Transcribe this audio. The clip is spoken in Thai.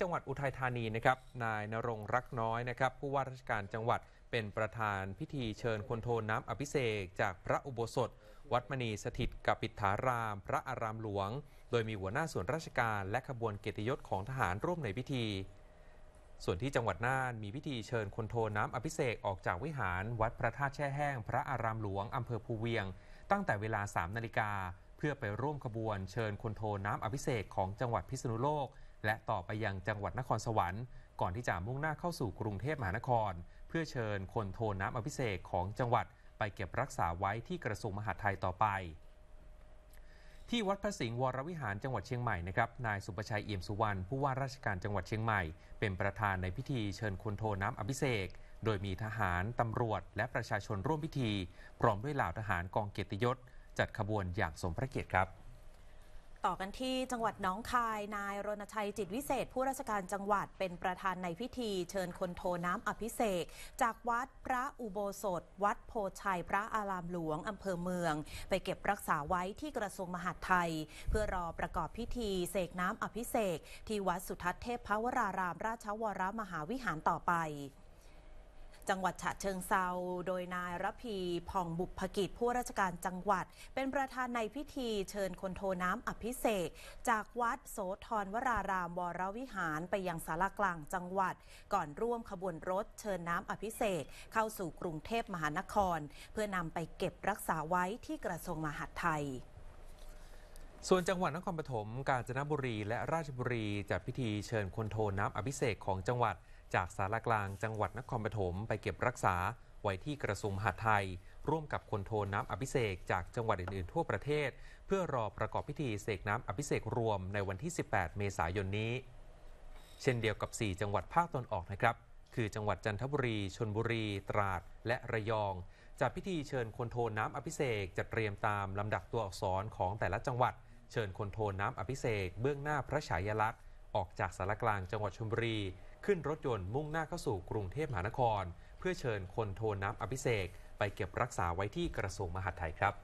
จังหวัดอุทัยธานีนะครับ นายนรงรักน้อยนะครับผู้ว่าราชการจังหวัดเป็นประธานพิธีเชิญคนโทน้ำอภิเษกจากพระอุโบสถ วัดมณีสถิตกับปิถาราม พระอารามหลวง โดยมีหัวหน้าส่วนราชการและขบวนเกียรติยศของทหารร่วมในพิธี ส่วนที่จังหวัดน่านมีพิธีเชิญคนโทน้ำอภิเษกออกจากวิหารวัดพระธาตุแช่แห้ง พระอารามหลวงอำเภอภูเวียง ตั้งแต่เวลา3นาฬิกาเพื่อไปร่วมขบวนเชิญคนโทน้ำอภิเษกของจังหวัดพิษณุโลกและต่อไปยังจังหวัดนครสวรรค์ก่อนที่จะมุ่งหน้าเข้าสู่กรุงเทพมหานคร เพื่อเชิญคนโทน้ำอภิเษกของจังหวัดไปเก็บรักษาไว้ที่กระทรวงมหาดไทยต่อไป ที่วัดพระสิงห์วรวิหารจังหวัดเชียงใหม่นะครับนายสุประชัยเอี่ยมสุวรรณผู้ว่าราชการจังหวัดเชียงใหม่ เป็นประธานในพิธีเชิญคนโทน้ำอภิเษกโดยมีทหารตำรวจและประชาชนร่วมพิธี พร้อมด้วยเหล่าทหารกองเกียรติยศจัดขบวนอย่างสมพระเกียรติครับต่อกันที่จังหวัดน้องคาย นายรณชัยจิตวิเศษ ผู้ราชการจังหวัดเป็นประธานในพิธี เชิญคนโทน้ำอภิเษกจากวัดพระอุโบสถวัดโพชัย พระอารามหลวง อำเภอเมือง ไปเก็บรักษาไว้ที่กระทรวงมหาดไทย เพื่อรอประกอบพิธีเสกน้ำอภิเษกที่วัดสุทัศน์เทพพวรารามราชวรมหาวิหารต่อไปจังหวัดฉะเชิงเซาโดยนายรพีพ่องบุพกิจผู้ราชการจังหวัด เป็นประธานในพิธีเชิญคนโทน้ำอภิเษกจากวัด โสธรวรารามวรวิหารไปยังสารกลางจังหวัด ก่อนร่วมขบวนรถเชิญน้ำอภิเษกเข้าสู่กรุงเทพมหานคร เพื่อนำไปเก็บรักษาไว้ที่กระทรวงมหาดไทย ส่วนจังหวัดนครปฐมกาญจนบุรีและราชบุรีจัดพิธีเชิญคนโทน้ำอภิเษกของจังหวัดจากสารกลางจังหวัดนครปฐมไปเก็บรักษาไว้ที่กระทรวงมหาดไทย ร่วมกับคนโทน้ำอภิเศกจากจังหวัดอื่นๆทั่วประเทศ เพื่อรอประกอบพิธีเสกน้ำอภิเศกรวมในวันที่ 18 เมษายนนี้ เช่นเดียวกับ 4 จังหวัดภาคตนออกนะครับ คือจังหวัดจันทบุรี ชนบุรี ตราดและระยองจัดพิธีเชิญคนโทน้ำอภิเศกจัดเตรียมตามลำดับตัวอักษรของแต่ละจังหวัดเชิญคนโทน้ำอภิเศกเบื้องหน้าพระฉายาลักษณ์ออกจากสารกลางจังหวัดชลบุรี ขึ้นรถยนต์มุ่งหน้าเข้าสู่กรุงเทพมหานคร เพื่อเชิญคนโทน้ำอภิเษกไปเก็บรักษาไว้ที่กระทรวงมหาดไทยครับ